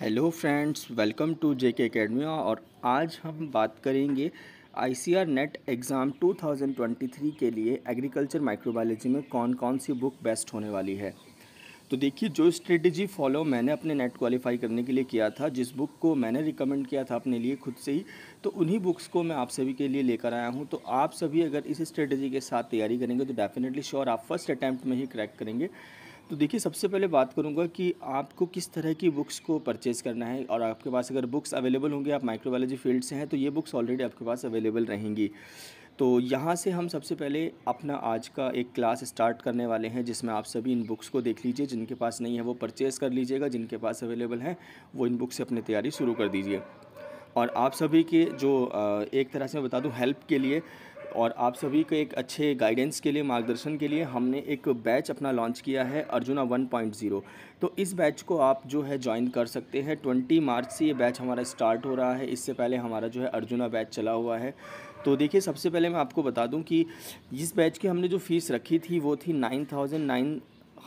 hello friends welcome to JK academy और आज हम बात करेंगे आईसीआर नेट एग्ज़ाम 2023 के लिए एग्रीकल्चर माइक्रोबायोलॉजी में कौन कौन सी बुक बेस्ट होने वाली है तो देखिए जो स्ट्रेटजी फॉलो मैंने अपने नेट क्वालिफाई करने के लिए किया था जिस बुक को मैंने रिकमेंड किया था अपने लिए खुद से ही तो उन्हीं बुक्स को मैं आप सभी के लिए लेकर आया हूँ तो आप सभी अगर इस स्ट्रेटजी के साथ तैयारी करेंगे तो डेफिनेटली श्योर आप फर्स्ट अटैम्प्ट में ही क्रैक करेंगे तो देखिए सबसे पहले बात करूंगा कि आपको किस तरह की बुक्स को परचेज़ करना है और आपके पास अगर बुक्स अवेलेबल होंगे आप माइक्रोबायोलॉजी फील्ड से हैं तो ये बुक्स ऑलरेडी आपके पास अवेलेबल रहेंगी तो यहाँ से हम सबसे पहले अपना आज का एक क्लास स्टार्ट करने वाले हैं जिसमें आप सभी इन बुक्स को देख लीजिए जिनके पास नहीं है वो परचेज़ कर लीजिएगा जिनके पास अवेलेबल हैं वो इन बुक से अपनी तैयारी शुरू कर दीजिए और आप सभी के जो एक तरह से मैं बता दूँ हेल्प के लिए और आप सभी के एक अच्छे गाइडेंस के लिए मार्गदर्शन के लिए हमने एक बैच अपना लॉन्च किया है अर्जुना 1.0 तो इस बैच को आप जो है ज्वाइन कर सकते हैं 20 मार्च से ये बैच हमारा स्टार्ट हो रहा है इससे पहले हमारा जो है अर्जुना बैच चला हुआ है तो देखिए सबसे पहले मैं आपको बता दूँ कि इस बैच की हमने जो फ़ीस रखी थी वो थी nine thousand nine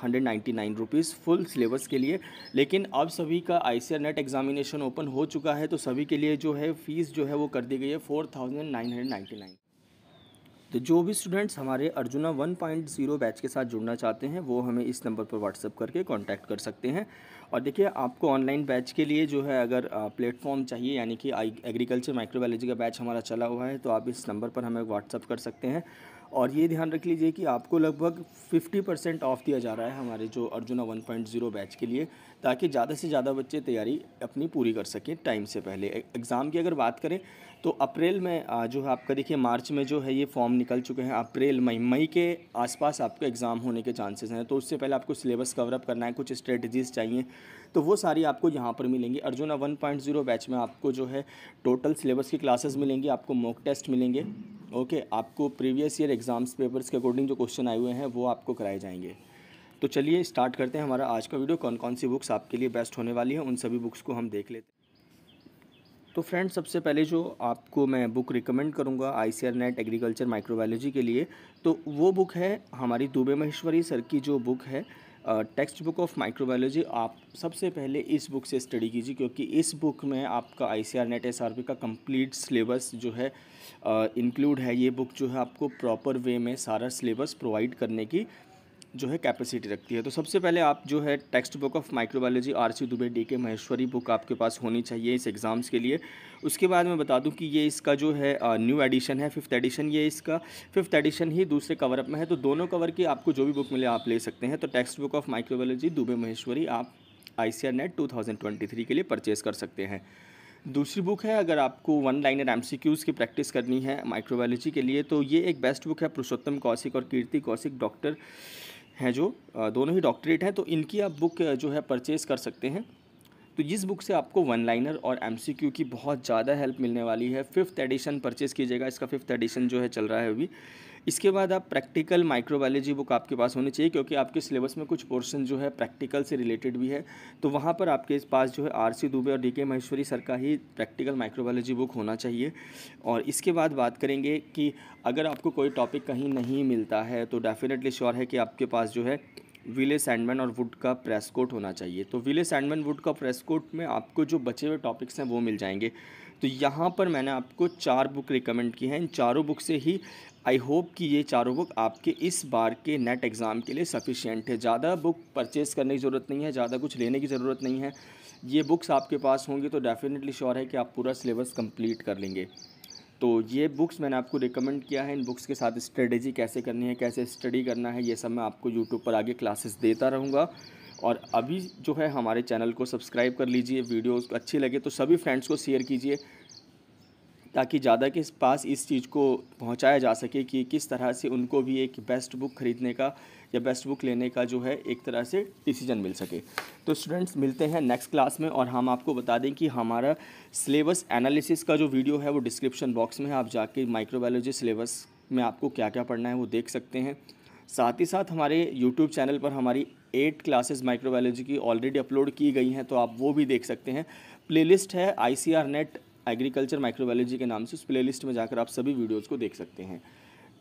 hundred ninety nine rupees full syllabus के लिए लेकिन अब सभी का I C NET examination open हो चुका है तो सभी के लिए जो है फ़ीस जो है वो कर दी गई है four thousand nine hundred ninety nine तो जो भी स्टूडेंट्स हमारे अर्जुना 1.0 बैच के साथ जुड़ना चाहते हैं वो हमें इस नंबर पर व्हाट्सअप करके कांटेक्ट कर सकते हैं और देखिए आपको ऑनलाइन बैच के लिए जो है अगर प्लेटफॉर्म चाहिए यानी कि एग्रीकल्चर माइक्रोबायोलॉजी का बैच हमारा चला हुआ है तो आप इस नंबर पर हमें व्हाट्सअप कर सकते हैं और ये ध्यान रख लीजिए कि आपको लगभग 50 परसेंट ऑफ़ दिया जा रहा है हमारे जो अर्जुना 1.0 बैच के लिए ताकि ज़्यादा से ज़्यादा बच्चे तैयारी अपनी पूरी कर सकें टाइम से पहले एग्ज़ाम की अगर बात करें तो अप्रैल में जो है आपका देखिए मार्च में जो है ये फॉर्म निकल चुके हैं अप्रैल मई मई के आसपास आपको एग्ज़ाम होने के चांसेस हैं तो उससे पहले आपको सिलेबस कवरअप करना है कुछ स्ट्रेटजीज़ चाहिए तो वो सारी आपको यहाँ पर मिलेंगी अर्जुना 1.0 बैच में आपको जो है टोटल सिलेबस की क्लासेस मिलेंगी आपको मॉक टेस्ट मिलेंगे ओके okay, आपको प्रीवियस ईयर एग्ज़ाम्स पेपर्स के अकॉर्डिंग जो क्वेश्चन आए हुए हैं वो आपको कराए जाएंगे तो चलिए स्टार्ट करते हैं हमारा आज का वीडियो कौन कौन सी बुक्स आपके लिए बेस्ट होने वाली है उन सभी बुक्स को हम देख लेते हैं तो फ्रेंड्स सबसे पहले जो आपको मैं बुक रिकमेंड करूंगा I C R NET agriculture microbiology के लिए तो वो बुक है हमारी दुबे महेश्वरी सर की जो बुक है टेक्स्ट बुक ऑफ माइक्रोबायोलॉजी आप सबसे पहले इस बुक से स्टडी कीजिए क्योंकि इस बुक में आपका I C R NET S R P का कंप्लीट सिलेबस जो है इंक्लूड है ये बुक जो है आपको प्रॉपर वे में सारा सिलेबस प्रोवाइड करने की जो है कैपेसिटी रखती है तो सबसे पहले आप जो है textbook of microbiology R C Dubey D K Maheshwari book आपके पास होनी चाहिए इस एग्ज़ाम्स के लिए उसके बाद मैं बता दूं कि ये इसका जो है न्यू एडिशन है फिफ्थ एडिशन ये इसका फिफ्थ एडिशन ही दूसरे कवर अप में है तो दोनों कवर की आपको जो भी बुक मिले आप ले सकते हैं तो textbook of microbiology Dubey Maheshwari आप I C R NET two thousand twenty three के लिए परचेज़ कर सकते हैं दूसरी बुक है अगर आपको one liner M C Qs की प्रैक्टिस करनी है माइक्रोबायोलॉजी के लिए तो ये एक बेस्ट बुक है पुरुषोत्तम कौशिक और कीर्ति कौशिक डॉक्टर हैं जो दोनों ही डॉक्टरेट हैं तो इनकी आप बुक जो है परचेज़ कर सकते हैं तो इस बुक से आपको वन लाइनर और एम की बहुत ज़्यादा हेल्प मिलने वाली है फिफ्थ एडिशन परचेज़ कीजिएगा इसका फिफ्थ एडिशन जो है चल रहा है अभी इसके बाद आप प्रैक्टिकल माइक्रोबायोलॉजी बुक आपके पास होनी चाहिए क्योंकि आपके सिलेबस में कुछ पोर्शन जो है प्रैक्टिकल से रिलेटेड भी है तो वहाँ पर आपके पास जो है आर सी दुबे और डी के महेश्वरी सर का ही प्रैक्टिकल माइक्रोबायोलॉजी बुक होना चाहिए और इसके बाद बात करेंगे कि अगर आपको कोई टॉपिक कहीं नहीं मिलता है तो डेफिनेटली श्योर है कि आपके पास जो है विले सैंडमैन और वुड का प्रेस कोट होना चाहिए तो विले सैंडमैन वुड का प्रेस कोट में आपको जो बचे हुए टॉपिक्स हैं वो मिल जाएंगे तो यहाँ पर मैंने आपको चार बुक रिकमेंड की हैं इन चारों बुक से ही आई होप कि ये चारों बुक आपके इस बार के नेट एग्ज़ाम के लिए सफिशियंट है ज़्यादा बुक परचेज़ करने की ज़रूरत नहीं है ज़्यादा कुछ लेने की ज़रूरत नहीं है ये बुक्स आपके पास होंगी तो डेफ़िनेटली श्योर है कि आप पूरा सिलेबस कम्प्लीट कर लेंगे तो ये बुक्स मैंने आपको रिकमेंड किया है इन बुक्स के साथ स्ट्रेटेजी कैसे करनी है कैसे स्टडी करना है ये सब मैं आपको यूट्यूब पर आगे क्लासेस देता रहूँगा और अभी जो है हमारे चैनल को सब्सक्राइब कर लीजिए वीडियोस अच्छी लगे तो सभी फ्रेंड्स को शेयर कीजिए ताकि ज़्यादा के पास इस चीज़ को पहुँचाया जा सके कि किस तरह से उनको भी एक बेस्ट बुक ख़रीदने का या बेस्ट बुक लेने का जो है एक तरह से डिसीजन मिल सके तो स्टूडेंट्स मिलते हैं नेक्स्ट क्लास में और हम आपको बता दें कि हमारा सिलेबस एनालिसिस का जो वीडियो है वो डिस्क्रिप्शन बॉक्स में है आप जाके माइक्रोबायोलॉजी सिलेबस में आपको क्या क्या पढ़ना है वो देख सकते हैं साथ ही साथ हमारे यूट्यूब चैनल पर हमारी एट क्लासेस माइक्रोबायोलॉजी की ऑलरेडी अपलोड की गई हैं तो आप वो भी देख सकते हैं प्लेलिस्ट है I C R NET agriculture microbiology के नाम से उस प्लेलिस्ट में जाकर आप सभी वीडियोज़ को देख सकते हैं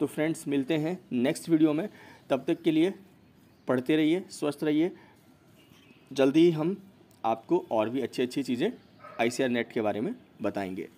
तो फ्रेंड्स मिलते हैं नेक्स्ट वीडियो में तब तक के लिए पढ़ते रहिए स्वस्थ रहिए जल्दी ही हम आपको और भी अच्छी अच्छी चीज़ें आई नेट के बारे में बताएंगे